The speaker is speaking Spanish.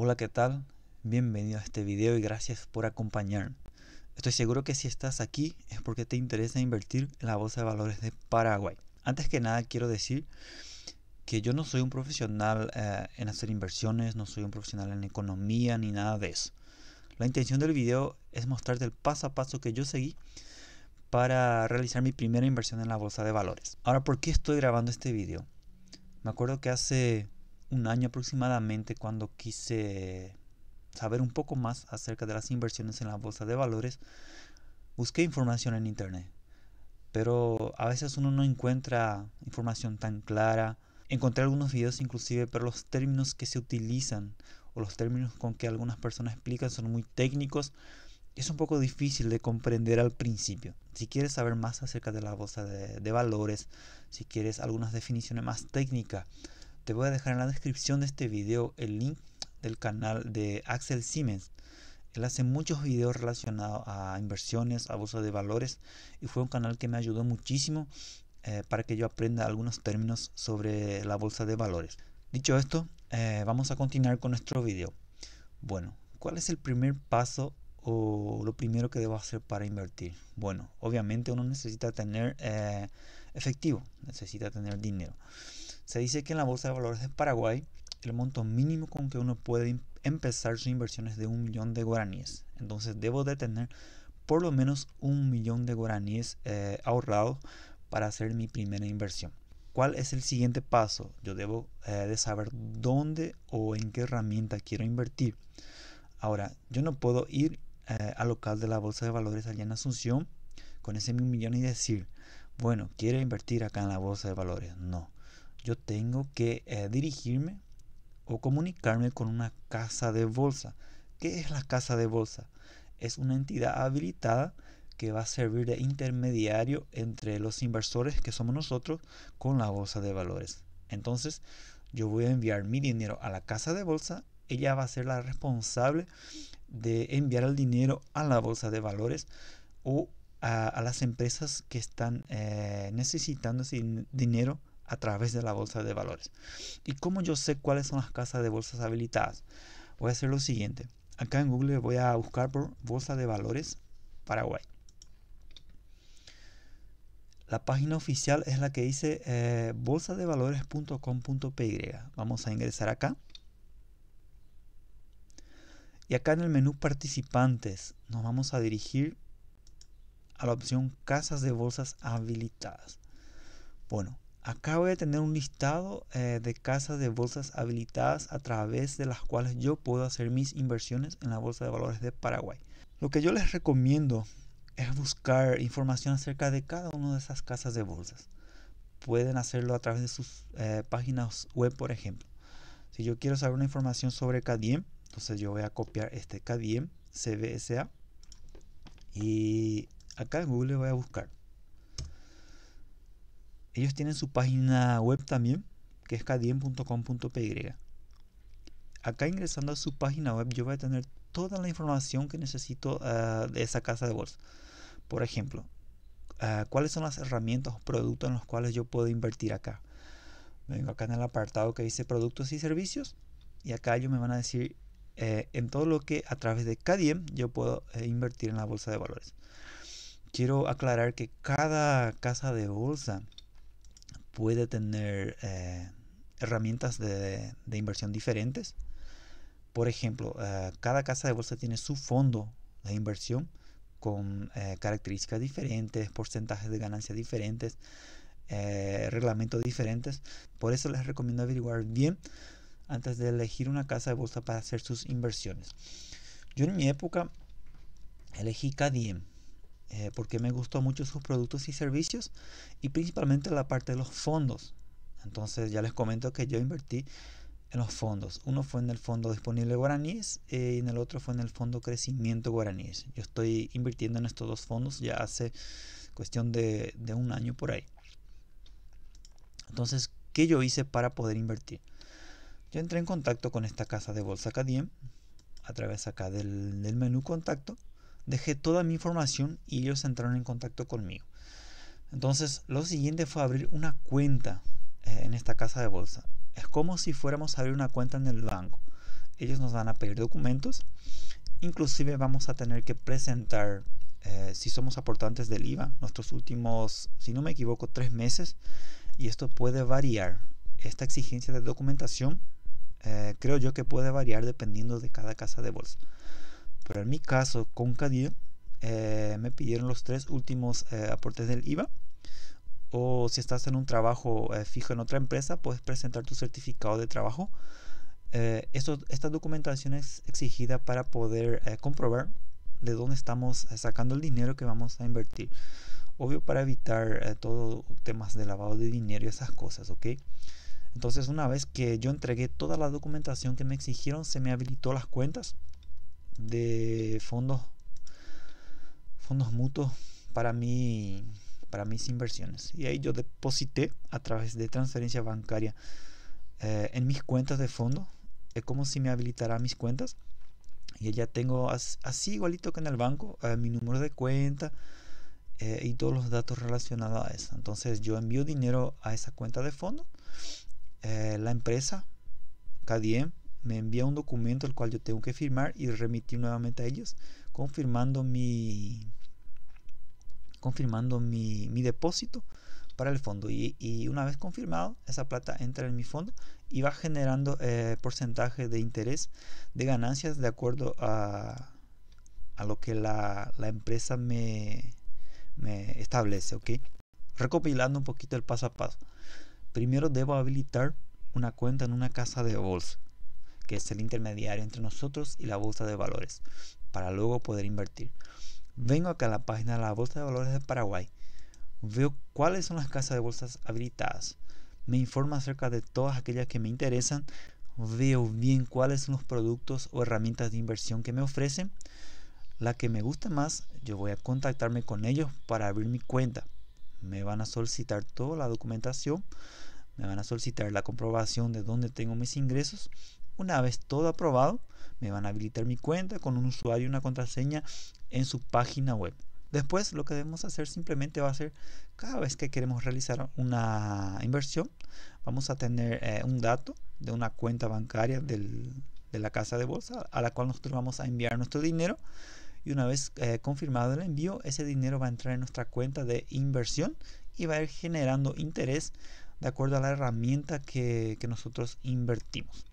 Hola, ¿qué tal? Bienvenido a este video y gracias por acompañarme. Estoy seguro que si estás aquí es porque te interesa invertir en la Bolsa de Valores de Paraguay. Antes que nada quiero decir que yo no soy un profesional eh, en hacer inversiones, no soy un profesional en economía ni nada de eso. La intención del video es mostrarte el paso a paso que yo seguí para realizar mi primera inversión en la bolsa de valores. Ahora, ¿por qué estoy grabando este video? Me acuerdo que hace un año aproximadamente cuando quise saber un poco más acerca de las inversiones en la bolsa de valores, busqué información en internet. Pero a veces uno no encuentra información tan clara. Encontré algunos videos inclusive, pero los términos que se utilizan o los términos con que algunas personas explican son muy técnicos. Es un poco difícil de comprender al principio. Si quieres saber más acerca de la bolsa de valores, si quieres algunas definiciones más técnicas, te voy a dejar en la descripción de este video el link del canal de Axel Siemens. Él hace muchos videos relacionados a inversiones, a bolsa de valores y fue un canal que me ayudó muchísimo eh, para que yo aprenda algunos términos sobre la bolsa de valores. Dicho esto, eh, vamos a continuar con nuestro video. Bueno, ¿cuál es el primer paso o lo primero que debo hacer para invertir? Bueno, obviamente uno necesita tener eh, efectivo, necesita tener dinero. Se dice que en la Bolsa de Valores de Paraguay el monto mínimo con que uno puede em-, empezar su inversiones es de un millón de guaraníes. Entonces debo de tener por lo menos un millón de guaraníes eh, ahorrado ahorrados para hacer mi primera inversión. ¿Cuál es el siguiente paso? Yo debo eh, de saber dónde o en qué herramienta quiero invertir. Ahora, yo no puedo ir eh, al local de la Bolsa de Valores allá en Asunción con ese millón y decir, bueno, quiero invertir acá en la Bolsa de Valores. No yo tengo que eh, dirigirme o comunicarme con una casa de bolsa. ¿Qué es la casa de bolsa? Es una entidad habilitada que va a servir de intermediario entre los inversores que somos nosotros con la bolsa de valores. Entonces, yo voy a enviar mi dinero a la casa de bolsa, ella va a ser la responsable de enviar el dinero a la bolsa de valores o a, las empresas que están eh, necesitando ese dinero a través de la bolsa de valores. ¿Y cómo yo sé cuáles son las casas de bolsas habilitadas? Voy a hacer lo siguiente. Acá en Google voy a buscar por bolsa de valores Paraguay. La página oficial es la que dice eh, bolsadevalores.com.py. Vamos a ingresar acá. Y acá en el menú participantes nos vamos a dirigir a la opción casas de bolsas habilitadas. Bueno, Acá voy a tener un listado eh, de casas de bolsas habilitadas a través de las cuales yo puedo hacer mis inversiones en la Bolsa de Valores de Paraguay. Lo que yo les recomiendo es buscar información acerca de cada una de esas casas de bolsas. Pueden hacerlo a través de sus eh, páginas web, por ejemplo. Si yo quiero saber una información sobre Cadiem, entonces yo voy a copiar este Cadiem CBSA y acá en Google voy a buscar ellos tienen su página web también, que es cadien.com.py. Acá ingresando a su página web yo voy a tener toda la información que necesito ah, de esa casa de bolsa. Por ejemplo, ah, cuáles son las herramientas o productos en los cuales yo puedo invertir acá. Vengo acá en el apartado que dice productos y servicios y acá ellos me van a decir eh, en todo lo que a través de Cadiem yo puedo eh, invertir en la bolsa de valores. Quiero aclarar que cada casa de bolsa puede tener eh, herramientas de, inversión diferentes. Por ejemplo, eh, cada casa de bolsa tiene su fondo de inversión con eh, características diferentes, porcentajes de ganancia diferentes, reglamentos diferentes. Por eso les recomiendo averiguar bien antes de elegir una casa de bolsa para hacer sus inversiones. Yo en mi época elegí Cadiem. Eh, porque me gustó mucho sus productos y servicios y principalmente la parte de los fondos. Entonces ya les comento que yo invertí en los fondos. Uno fue en el fondo disponible guaraníes eh, y en el otro fue en el fondo crecimiento guaraníes. Yo estoy invirtiendo en estos dos fondos ya hace cuestión de, un año por ahí. Entonces, ¿qué yo hice para poder invertir? Yo entré en contacto con esta casa de bolsa Cadiem a través acá del menú contacto dejé toda mi información y ellos entraron en contacto conmigo. Entonces, lo siguiente fue abrir una cuenta eh, en esta casa de bolsa. Es como si fuéramos a abrir una cuenta en el banco. Ellos nos van a pedir documentos. Inclusive vamos a tener que presentar, eh, si somos aportantes del IVA, nuestros últimos, si no me equivoco, tres meses. Y esto puede variar. Esta exigencia de documentación eh, creo yo que puede variar dependiendo de cada casa de bolsa. Pero en mi caso, con CADIR eh, me pidieron los tres últimos eh, aportes del IVA. O si estás en un trabajo eh, fijo en otra empresa, puedes presentar tu certificado de trabajo. Esto, esta documentación es exigida para poder comprobar de dónde estamos sacando el dinero que vamos a invertir. Obvio para evitar todos temas de lavado de dinero y esas cosas, ¿ok? Entonces una vez que yo entregué toda la documentación que me exigieron, se me habilitó las cuentas de fondos, fondos mutuos para, mí para mis inversiones. Y ahí yo deposité a través de transferencia bancaria eh, en mis cuentas de fondo. Es eh, como si me habilitara mis cuentas. Y ya tengo así igualito que en el banco eh, mi número de cuenta y todos los datos relacionados a eso. Entonces yo envío dinero a esa cuenta de fondo. la empresa, KDM me envía un documento el cual yo tengo que firmar y remitir nuevamente a ellos confirmando mi confirmando mi, depósito para el fondo y, una vez confirmado esa plata entra en mi fondo y va generando eh, porcentaje de interés de ganancias de acuerdo a, lo que la, empresa me, establece recopilando un poquito el paso a paso primero debo habilitar una cuenta en una casa de bolsa que es el intermediario entre nosotros y la bolsa de valores, para luego poder invertir. Vengo acá a la página de la Bolsa de Valores de Paraguay, veo cuáles son las casas de bolsas habilitadas, me informa acerca de todas aquellas que me interesan, veo bien cuáles son los productos o herramientas de inversión que me ofrecen. La que me gusta más, yo voy a contactarme con ellos para abrir mi cuenta. Me van a solicitar toda la documentación, me van a solicitar la comprobación de dónde tengo mis ingresos una vez todo aprobado, me van a habilitar mi cuenta con un usuario y una contraseña en su página web. Después lo que debemos hacer simplemente va a ser cada vez que queremos realizar una inversión, vamos a tener eh, un dato de una cuenta bancaria de la casa de bolsa a la cual nosotros vamos a enviar nuestro dinero y una vez eh, confirmado el envío, ese dinero va a entrar en nuestra cuenta de inversión y va a ir generando interés de acuerdo a la herramienta que nosotros invertimos.